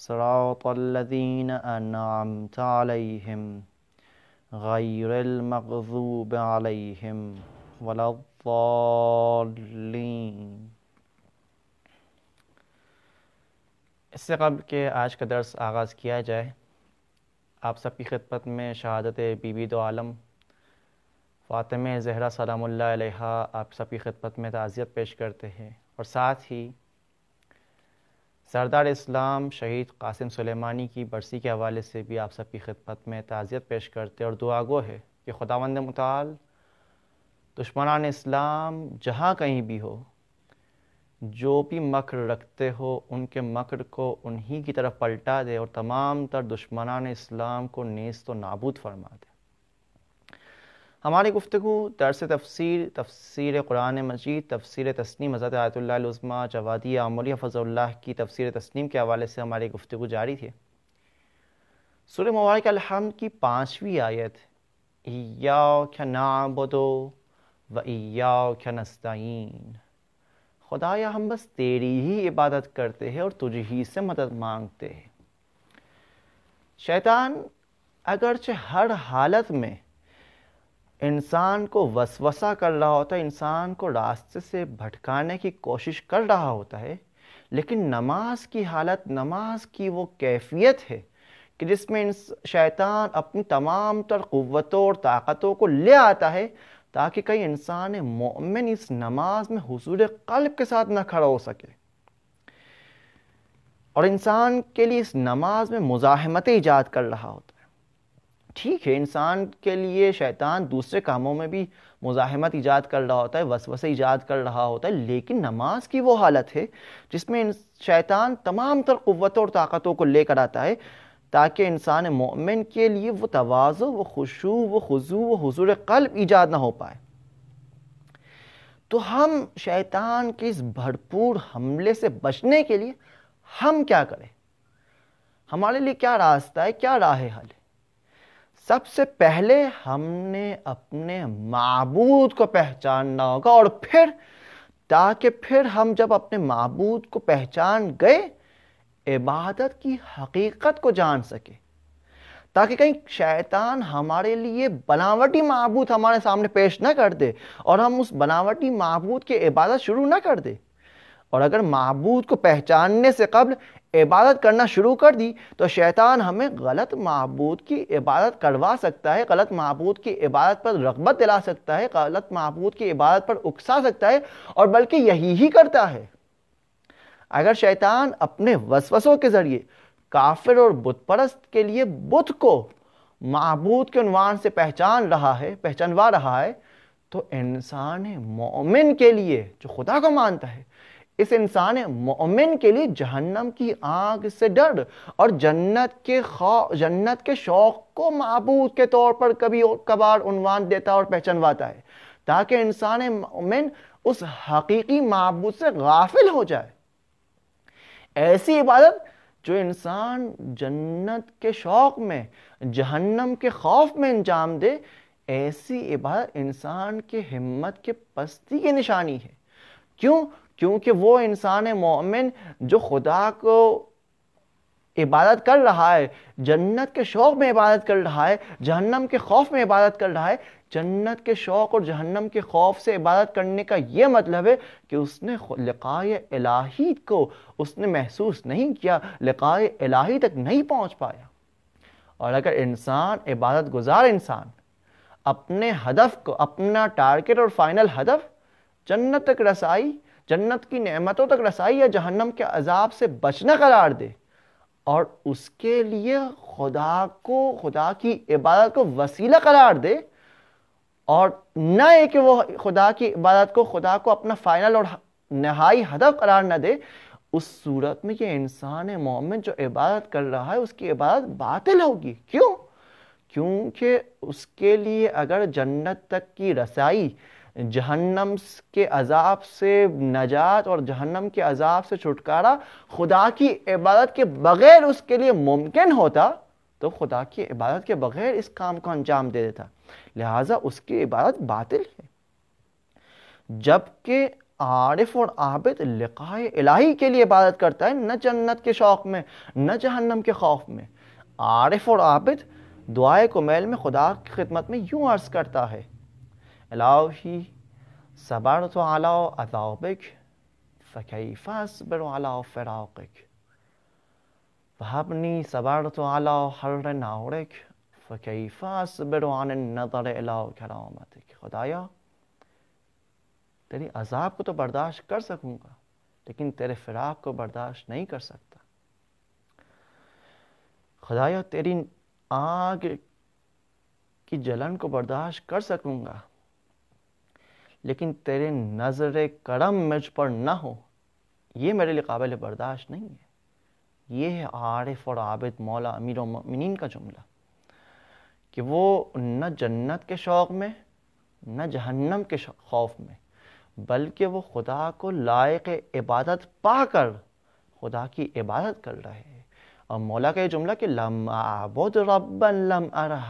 صراط الذين أنعمت عليهم غير المغضوب عليهم ولا الضالين इससे कब के आज का दर्स आगाज़ किया जाए आप की खिदमत में शहादत बीबी दो आलम फ़ातिम जहरा सलाम आप सबकी खिदमत में ताज़ियत पेश करते हैं और साथ ही सरदार इस्लाम शहीद कासिम सुलेमानी की बरसी के हवाले से भी आप सबकी खिदमत में ताज़ियत पेश करते और दुआगो है कि खुदावंद मताल दुश्मनान इस्लाम जहाँ कहीं भी हो जो भी मकर रखते हो उनके मकर को उन्हीं की तरफ पलटा दे और तमाम तर दुश्मनान इस्लाम को नेस्त व नाबूद फरमा दे हमारी गुफ्तु दरस तफसर तफसर कुरान मजीद तफसर तस्नीम हज़रत आयतुल्लाज़मा जवादी आमलिया फ़ज़ल्ला की तफसर तस्नीम के हवाले से हमारी गुफ्तु जारी थी सुर मुबारक अलहम की पाँचवीं आयत याओ क्या नाबदो व याओ क्या नस्तीन खुदाया हम बस तेरी ही इबादत करते हैं और तुझे ही से मदद मांगते हैं शैतान अगरचे हर हालत में इंसान को वसवसा कर रहा होता है इंसान को रास्ते से भटकाने की कोशिश कर रहा होता है लेकिन नमाज की हालत नमाज की वो कैफियत है कि जिसमें शैतान अपनी तमाम तर क़वतों और ताकतों को ले आता है ताकि कई इंसान मोमिन इस नमाज में हजूर कल्ब के साथ ना खड़ा हो सके और इंसान के लिए इस नमाज में मुजाहमतें ईजाद कर रहा होता है ठीक है इंसान के लिए शैतान दूसरे कामों में भी मुजाहमत ईजाद कर रहा होता है वसवसे ईजाद कर रहा होता है लेकिन नमाज की वो हालत है जिसमें शैतान तमाम तर क़वतों और ताकतों को लेकर आता है ताकि इंसान मोमिन के लिए वो तोज़ो व खुशू व खजू व हजूर कल्ब ईजाद ना हो पाए तो हम शैतान के इस भरपूर हमले से बचने के लिए हम क्या करें हमारे लिए क्या रास्ता है क्या राह हल सबसे पहले हमने अपने मबूद को पहचानना होगा और फिर ताकि फिर हम जब अपने मबूद को पहचान गए इबादत की हकीकत को जान सके ताकि कहीं शैतान हमारे लिए बनावटी मबूद हमारे सामने पेश ना कर दे और हम उस बनावटी मबूत की इबादत शुरू ना कर दे और अगर महबूद को पहचानने से कबल इबादत करना शुरू कर दी तो शैतान हमें गलत महबूद की इबादत करवा सकता है गलत महबूद की इबादत पर रगबत दिला सकता है गलत महबूद की इबादत पर उकसा सकता है और बल्कि यही ही करता है अगर शैतान अपने वसवसों के ज़रिए काफिर और बुतपरस्त के लिए बुत को महबूद के अनवान से पहचान रहा है पहचानवा रहा है तो इंसान मोमिन के लिए जो खुदा को मानता है इस इंसान मोमिन के लिए जहन्नम की आग से डर और जन्नत के खौ जन्नत के शौक़ को मबूद के तौर पर कभी कभार उनवान देता और पहचानवाता है ताकि इंसान मोमिन उस हकीकी मबूद से गाफिल हो जाए ऐसी इबादत जो इंसान जन्नत के शौक़ में जहन्नम के खौफ में अंजाम दे ऐसी इबादत इंसान के हिम्मत के पस्ती की निशानी है क्यों क्योंकि वो इंसान है मोमिन जो खुदा को इबादत कर रहा है जन्नत के शौक़ में इबादत कर रहा है जहन्नम के खौफ में इबादत कर रहा है जन्नत के शौक़ और जहन्नम के खौफ से इबादत करने का ये मतलब है कि उसने लकाय इलाही को उसने महसूस नहीं किया लकाय इलाही तक नहीं पहुंच पाया और अगर इंसान इबादत गुजार इंसान अपने हदफ को अपना टारगेट और फाइनल हदफ जन्नत तक रसाई जन्नत की नेमतों तक रसाई या जहन्नम के अजाब से बचना करार दे और उसके लिए खुदा को खुदा की इबादत को वसीला करार दे और न ये कि वो खुदा की इबादत को खुदा को अपना फाइनल और नहाई हदफ करार ना दे उस सूरत में ये इंसान है मोमिन जो इबादत कर रहा है उसकी इबादत बातिल होगी क्यों क्योंकि उसके लिए अगर जन्नत तक की रसाई जहन्नम के अजाब से नजात और जहन्नम के अजाब से छुटकारा खुदा की इबादत के बगैर उसके लिए मुमकिन होता तो खुदा की इबादत के बगैर इस काम को अंजाम दे देता लिहाजा उसकी इबादत बातिल है जबकि आरिफ और आबिद लिकाए इलाही के लिए इबादत करता है न जन्नत के शौक़ में न जहन्नम के खौफ में आरिफ और आबिद दुआए को मैल में खुदा की खिदमत में यूँ अर्ज़ करता है الهی صبرت علا عذابک فکیف اصبر علا فراقک صبر تو علا حر نارک فکیف اصبر عن النظر الی کرامتک خدایا تیری عذاب کو تو برداشت کر سکوں گا لیکن تیرے فراق کو برداشت نہیں کر سکتا خدایا تیری آگ کی جلن کو برداشت کر سکوں लेकिन तेरे नज़र करम मुझ पर ना हो ये मेरे लिए काबिल बर्दाश्त नहीं है ये है आरिफ और आबिद मौला अमीर मिन का जुमला कि वो न जन्नत के शौक़ में न जहन्नम के खौफ में बल्कि वो खुदा को लायक इबादत पाकर खुदा की इबादत कर रहे है और मौला का ये जुमला कि लम आबुद रब लम अरा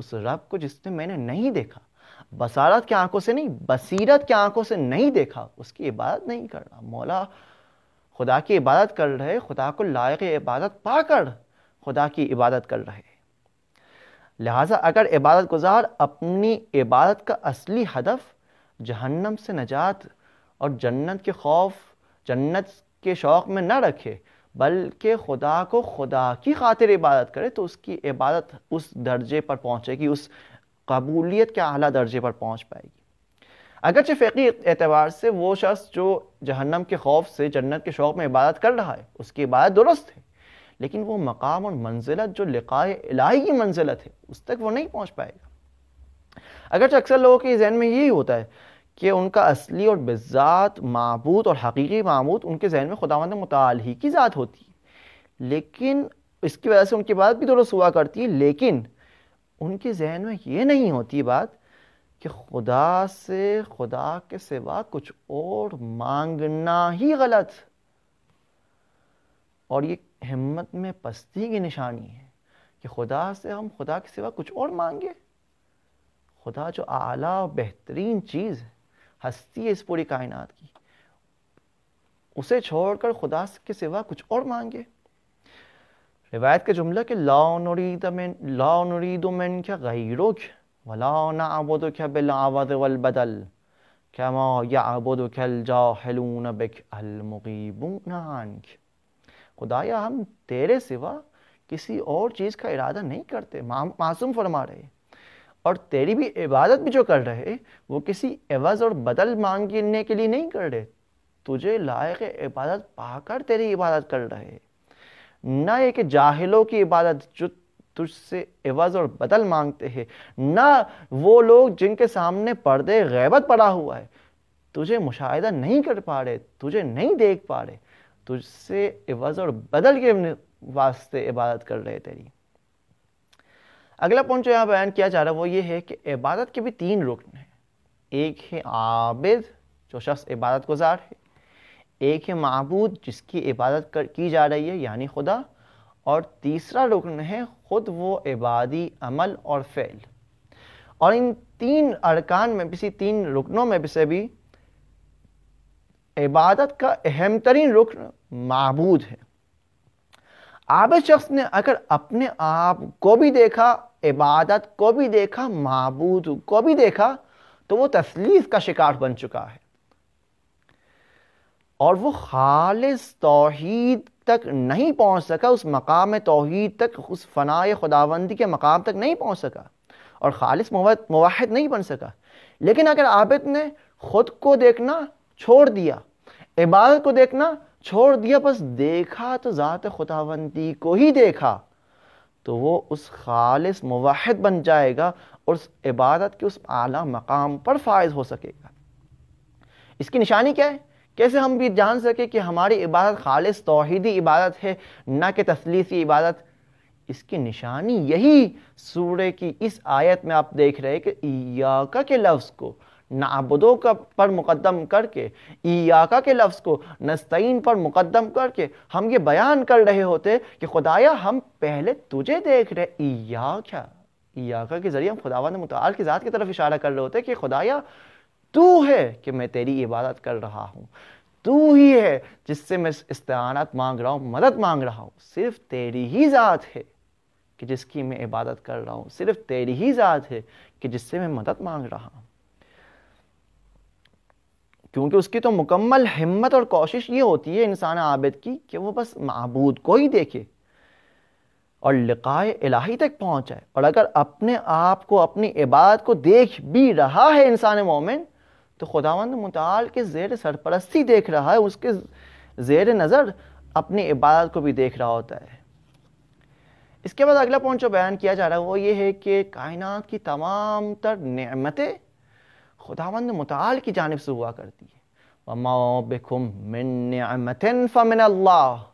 उस रब को जिसने मैंने नहीं देखा बसारत की आंखों से नहीं बसीरत की आंखों से नहीं देखा उसकी इबादत नहीं कर रहा मौला खुदा की इबादत कर रहे खुदा को लायक इबादत पाकर खुदा की इबादत कर रहे लिहाजा अगर इबादत गुजार अपनी इबादत का असली हदफ जहन्नम से नजात और जन्नत के खौफ जन्नत के शौक़ में न रखे बल्कि खुदा को खुदा की खातिर इबादत करे तो उसकी इबादत उस दर्जे पर पहुँचेगी उस कबूलियत के अली दर्जे पर पहुँच पाएगी अगरचे फीकी एतबार से वो शख्स जो जहन्नम के खौफ से जन्नत के शौक़ में इबादत कर रहा है उसकी इबादत दुरुस्त है लेकिन वो मकाम और मंजिलत जो लिखा इलाही की मंजिलत है उस तक वो नहीं पहुँच पाएगा अगरचे अक्सर लोगों के जहन में यही होता है कि उनका असली और बेजात मबूत और हकीकी मामूत उनके जहन में खुदावंद मताल ही की ज़ात होती है लेकिन इसकी वजह से उनकी बात भी दुरुस्त हुआ करती है लेकिन उनके जहन में ये नहीं होती बात कि खुदा से खुदा के सिवा कुछ और मांगना ही गलत और ये हिम्मत में पस्ती की निशानी है कि खुदा से हम खुदा के सिवा कुछ और मांगे खुदा जो आला और बेहतरीन चीज़ है हस्ती है इस पूरी कायनात की उसे छोड़कर खुदा के सिवा कुछ और मांगे रिवायत का जुमला कि लाउरीदो मिन क्या वला ना आबोदो क्या बिल आवद वल बदल क्या या आबोदो खल जाहलून बिक खुदाया हम तेरे सिवा किसी और चीज़ का इरादा नहीं करते मासूम फरमा रहे और तेरी भी इबादत भी जो कर रहे वो किसी एवज और बदल मांगने के लिए नहीं कर रहे तुझे लायक इबादत पाकर तेरी इबादत कर रहे ना एक जाहिलों की इबादत जो तुझसे एवज और बदल मांगते हैं न वो लोग जिनके सामने पर्दे गैबत पड़ा हुआ है तुझे मुशाहिदा नहीं कर पा रहे तुझे नहीं देख पा रहे तुझसे एवज और बदल के वास्ते इबादत कर रहे तेरी अगला पॉइंट जो यहाँ बयान किया जा रहा है वो ये है कि इबादत के भी तीन रुकन हैं एक है आबिद जो शख्स इबादत गुजार है एक है महबूद जिसकी इबादत कर की जा रही है यानी खुदा और तीसरा रुकन है ख़ुद वो इबादी अमल और फ़ैल और इन तीन अरकान में किसी तीन रुकनों में से भी इबादत का अहम तरीन रुकन महबूद है आब शख्स ने अगर अपने आप को भी देखा इबादत को भी देखा महबूद को भी देखा तो वो तसलीस का शिकार बन चुका है और वो खालिस तोहद तक नहीं पहुँच सका उस मकाम तोहद तक उस फ़नाए खुदाबंदी के मकाम तक नहीं पहुँच सका और खालिस मुवाहद नहीं बन सका लेकिन अगर आबिद ने ख़ुद को देखना छोड़ दिया इबादत को देखना छोड़ दिया बस देखा तो ज़ात खुदावंदी को ही देखा तो वो उस खालिस मुवाहद बन जाएगा और उस इबादत के उस आला मकाम पर फायज हो सकेगा इसकी निशानी क्या है कैसे हम भी जान सके कि हमारी इबादत खालिश तोहदी इबादत है ना कि तसलीसी इबादत इसकी निशानी यही सूर्य की इस आयत में आप देख रहे हैं कि ईयाका के लफ्ज़ को नाबुदों का पर मुकदम करके ईयाका के लफ्ज़ को नस्तईन पर मुकदम करके हम ये बयान कर रहे होते कि खुदाया हम पहले तुझे देख रहे ईयाका ईयाका के ज़रिए हम खुदावा ने मुतार की ज़ात की तरफ इशारा कर रहे होते कि खुदाया तू है कि मैं तेरी इबादत कर रहा हूँ तू ही है जिससे मैं इस्तेमाल मांग रहा हूँ मदद मांग रहा हूँ सिर्फ तेरी ही ज़ात है कि जिसकी मैं इबादत कर रहा हूँ सिर्फ तेरी ही ज़ात है कि जिससे मैं मदद मांग रहा हूँ क्योंकि उसकी तो मुकम्मल हिम्मत और कोशिश ये होती है इंसान आबिद की कि वो बस मबूद को ही देखे और लिकाए इलाही तक पहुंचाए और अगर अपने आप को अपनी इबादत को देख भी रहा है इंसान मोमिन तो खुदावंद मुताल के ज़ेर सरपरस्ती देख रहा है उसके ज़ेर नज़र अपनी इबादत को भी देख रहा होता है इसके बाद अगला पॉइंट जो बयान किया जा रहा है वो ये है कि कायनात की तमाम तर नमतें खुदावंद मुताल की जानब से हुआ करती है वमा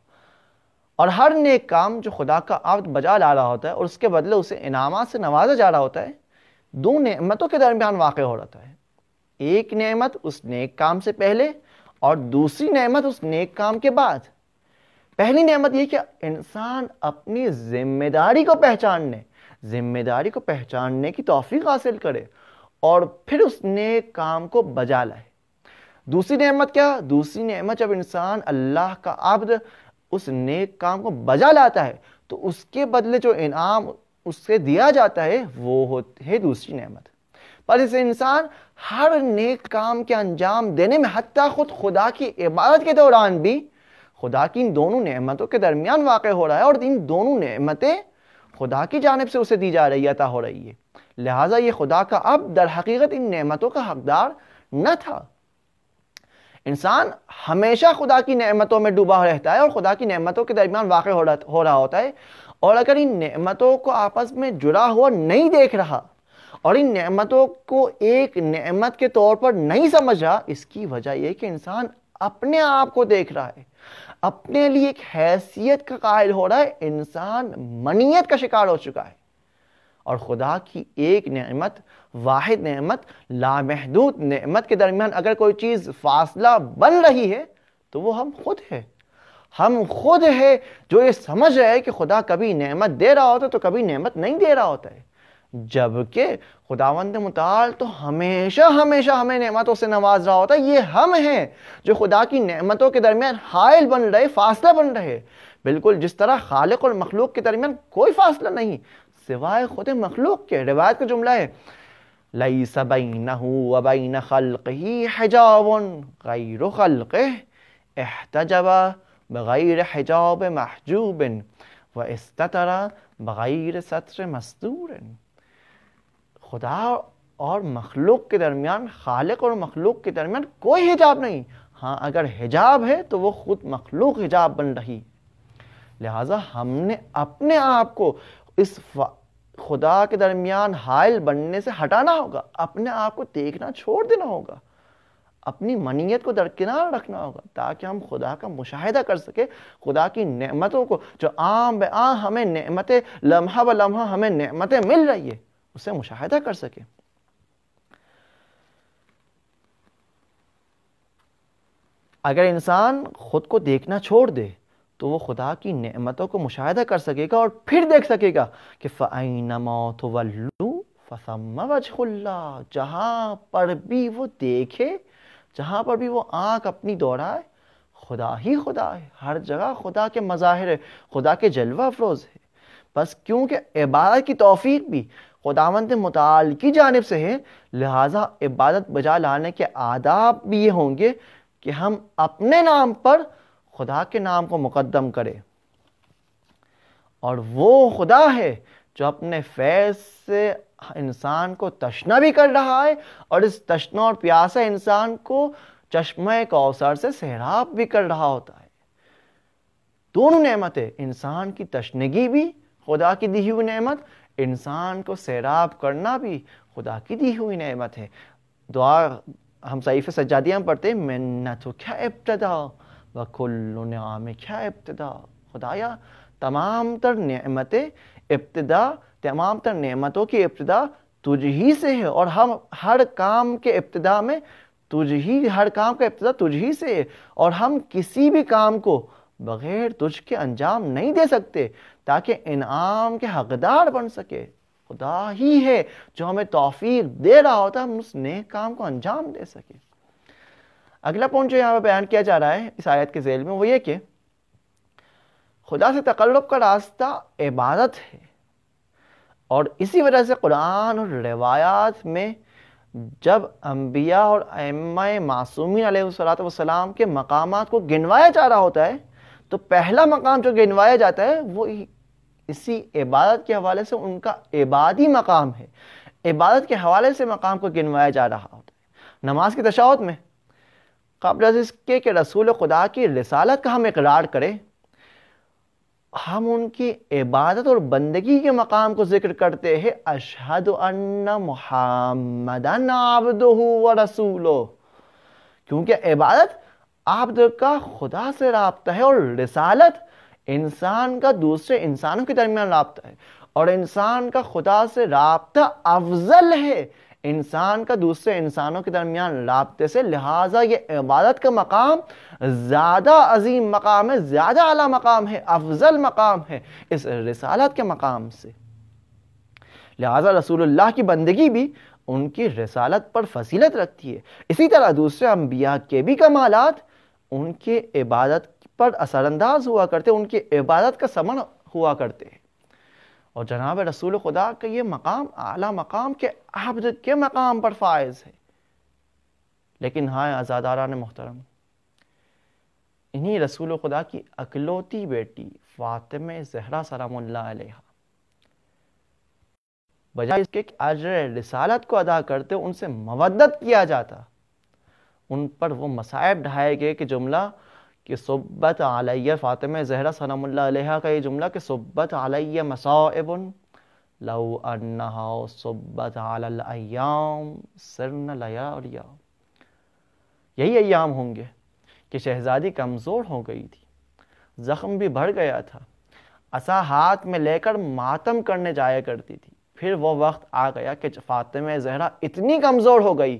और हर नेक काम जो खुदा का आवत बजा ला रहा होता है और उसके बदले उसे इनामा से नवाजा जा रहा होता है दो नमतों के दरमियान वाक़ हो रहा है एक नेमत उस नेक काम से पहले और दूसरी नेमत उस नेक काम के बाद पहली नेमत यह कि इंसान अपनी जिम्मेदारी को पहचानने जिम्मेदारी को पहचानने की तोफीक हासिल करे और फिर उस नेक काम को बजा लाए दूसरी नेमत क्या दूसरी नेमत जब इंसान अल्लाह का आब्द उस नेक काम को बजा लाता है तो उसके बदले जो इनाम उससे दिया जाता है वो होते है दूसरी नेमत पर इस इंसान हर नेक काम के अंजाम देने में हती खुद खुदा की इबादत के दौरान भी खुदा की इन दोनों नेमतों के दरमियान वाक़ हो रहा है और इन दोनों नेमतें खुदा की जानब से उसे दी जा रही अता हो रही है लिहाजा ये खुदा का अब दर हकीकत इन नेमतों का हकदार न था इंसान हमेशा खुदा की नेमतों में डूबा रहता है और खुदा की नेमतों के दरमियान वाक़ हो रहा होता है और अगर इन नेमतों को आपस में जुड़ा हुआ नहीं देख रहा और इन नेमतों को एक नेमत के तौर पर नहीं समझा इसकी वजह यह कि इंसान अपने आप को देख रहा है अपने लिए एक हैसियत का कायल हो रहा है इंसान मनीयत का शिकार हो चुका है और खुदा की एक नेमत वाहिद नेमत लामहदूद नेमत के दरमियान अगर कोई चीज़ फासला बन रही है तो वो हम खुद है हम खुद है जो ये समझ रहे हैं कि खुदा कभी नेमत दे रहा होता है तो कभी नेमत नहीं दे रहा होता है जबकि खुदावंद मुताल तो हमेशा हमेशा हमें नेमतों से नवाज रहा होता है ये हम हैं जो खुदा की नेमतों के दरमियान हायल बन रहे फासला बन रहे बिल्कुल जिस तरह खालिक और मखलूक के दरमियान कोई फासला नहीं सिवाय खुद मखलूक के रिवायत का जुमला है लई सबई वबैन खल्क ही हजावन गैर खल्क एहतजबा बग़ैर हजाब महजूबिन व तरह बग़ैर सत्र मस्तूरन खुदा और मखलूक के दरमियान खालिक और मखलूक के दरमियान कोई हिजाब नहीं हाँ अगर हिजाब है तो वो खुद मखलूक हिजाब बन रही लिहाजा हमने अपने आप को इस खुदा के दरमियान हायल बनने से हटाना होगा अपने आप को देखना छोड़ देना होगा अपनी मनीयत को दरकिनार रखना होगा ताकि हम खुदा का मुशाहिदा कर सके खुदा की नेमतों को जो आम बे आम हमें नेमतें लम्हा ब लम्हा हमें नेमतें मिल रही है उसे मुशाहिदा कर सके अगर इंसान खुद को देखना छोड़ दे तो वो खुदा की नेमतों को मुशाहिदा कर सकेगा और फिर देख सकेगा कि फ़ैन वल्लू वजहुल्ला पर भी वो देखे जहां पर भी वो आंख अपनी दौड़ाए खुदा ही खुदा है हर जगह खुदा के मज़ाहिर है खुदा के जलवा अफरोज़ है बस क्योंकि इबादत की तोफीक भी खुदावंद मताल की जानब से है लिहाजा इबादत बजा लाने के आदाब भी ये होंगे कि हम अपने नाम पर खुदा के नाम को मुकदम करें और वो खुदा है जो अपने फैज से इंसान को तशना भी कर रहा है और इस तशना और प्यासे इंसान को चश्मे कौसर से सहराब भी कर रहा होता है दोनों नेमतें इंसान की तशनगी भी खुदा की दी हुई नेमत इंसान को सैराब करना भी खुदा की दी हुई नमत है दुआ हम सईफ़ सजादियाँ पढ़ते न तो क्या इब्तदा वकुल्लुनिया में क्या इब्तदा खुदाया तमाम तर नमतें इब्तदा तमाम तर नमतों की इब्तदा तुझ ही से है और हम हर काम के इब्तदा में तुझ ही हर काम का इब्तदा तुझ ही से है और हम किसी भी काम को बग़ैर तुझ के अंजाम नहीं दे सकते ताकि इनाम के हकदार बन सके खुदा ही है जो हमें तोफ़ी दे रहा होता हम उस नेक काम को अंजाम दे सके अगला पॉइंट जो यहाँ पर बयान किया जा रहा है इस आयत के जेल में वो ये कि खुदा से तकल्लुब का रास्ता इबादत है और इसी वजह से कुरान और रवायात में जब अम्बिया और अम्मा मासूमिन सलाम के मकाम को गिनवाया जा रहा होता है तो पहला मकाम जो गिनवाया जाता है वो इसी इबादत के हवाले से उनका इबादी मकाम है इबादत के हवाले से मकाम को गिनवाया जा रहा होता है नमाज की तशावत में कबल के कि रसूल खुदा की रसालत का हम इकरार करें हम उनकी इबादत और बंदगी के मकाम को जिक्र करते हैं अशहद मोहम्मदन आबदो व रसूलो क्योंकि इबादत आब्द का खुदा से रबता है और रसालत इंसान का दूसरे इंसानों के दरमियान रबता है और इंसान का खुदा से रबता अफजल है इंसान का दूसरे इंसानों के दरमियान रबते से लिहाजा ये इबादत का मकाम ज़्यादा अजीम मकाम है ज़्यादा अला मकाम है अफजल मकाम है इस रसालत के मकाम से लिहाजा रसूल की बंदगी भी उनकी रसालत पर फसीलत रखती है इसी तरह दूसरे अम्बिया के भी कमालत उनके इबादत पर असरानंदाज हुआ करते उनकी इबादत का समन हुआ करते और जनाब रसूल खुदा का ये मकाम आला मकाम के आब्द के मकाम पर फायज है लेकिन हाँ आज़ादारा ने मोहतरम इन्हीं रसूल खुदा की अकलौती बेटी फ़ातिम जहरा सलाम्ला बजाय इसके आज रिसालत को अदा करते उनसे मवदत किया जाता उन पर वो मसायब ढाए गए कि जुमला कि सुब्बत आलिया फ़ातिमा जहरा सनमल्ला का ये जुमला कि सब्बत आलिया मसाइबन लव अन्ना सब्बत आलयाम यही अयाम होंगे कि शहज़ादी कमज़ोर हो गई थी ज़ख्म भी बढ़ गया था असा हाथ में लेकर मातम करने जाया करती थी फिर वो वक्त आ गया कि फ़ातिमा जहरा इतनी कमज़ोर हो गई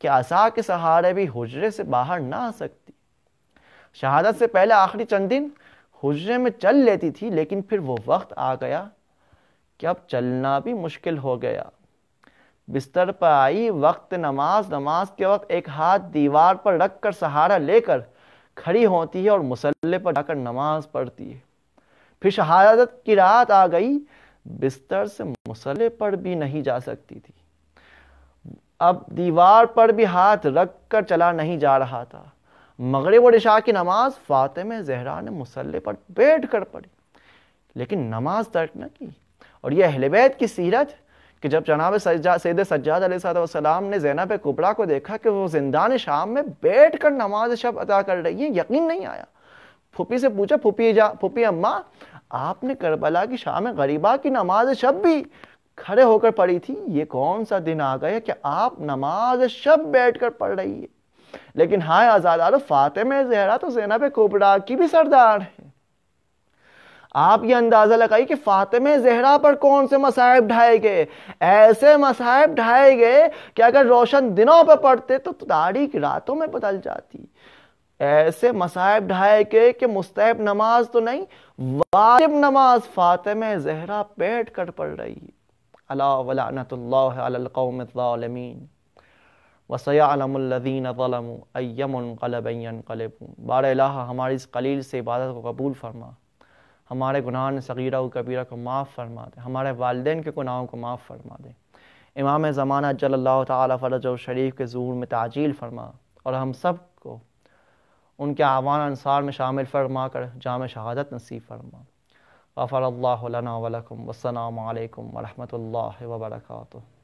कि असा के सहारे भी हजरे से बाहर ना आ सकती शहादत से पहले आखिरी चंद दिन हुजरे में चल लेती थी लेकिन फिर वो वक्त आ गया कि अब चलना भी मुश्किल हो गया बिस्तर पर आई वक्त नमाज नमाज के वक्त एक हाथ दीवार पर रख कर सहारा लेकर खड़ी होती है और मुसल्ले पर जाकर नमाज पढ़ती है फिर शहादत की रात आ गई बिस्तर से मुसल्ले पर भी नहीं जा सकती थी अब दीवार पर भी हाथ रख कर चला नहीं जा रहा था मगरब और इशा की नमाज फ़ातिम जहरा ने मसल्ले पर बैठ कर पढ़ी लेकिन नमाज तर्क न की और यह अहलबैत की सीरत कि जब जनाब सैद सज्जाद सलाम ने जैनब कुबरा को देखा कि वो जिंदा शाम में बैठ कर नमाज शब अदा कर रही है यकीन नहीं आया फूपी से पूछा फूपी जा फूपी अम्मा आपने करबला की शाम गरीबा की नमाज शब भी खड़े होकर पढ़ी थी ये कौन सा दिन आ गया कि आप नमाज शब बैठ कर पढ़ रही है लेकिन हाय आजाद फातिम जहरा तो जैनब कुबरा की भी सरदार है आप ये अंदाज़ा लगाइए कि फातिमे जहरा पर कौन से मसाहब ढाए गए ऐसे मसाहब ढाए गए कि अगर रोशन दिनों पर पड़ते तो तारीख रातों में बदल जाती ऐसे मसाहब ढाए गए कि मुस्तैब नमाज तो नहीं वाजिब नमाज फातिम जहरा बैठ कर पड़ रही अला वलानतल्ला वसयामल्लिन अयमकलबैन बार अला हमारी इस कलील से इबादत को कबूल फरमा हमारे गुनाह सगीरा व कबीरा को माफ़ फरमा दे हमारे वालदेन के गुनाहों को माफ़ फरमा दे इमाम ज़माना जल्ला तरज शरीफ के जूर में ताजील फरमा और हम सब को उनके आवान अनसार में शामिल फरमा कर जाम शहादत नसीब फरमा गफ़र वसलम वरहमल वर्का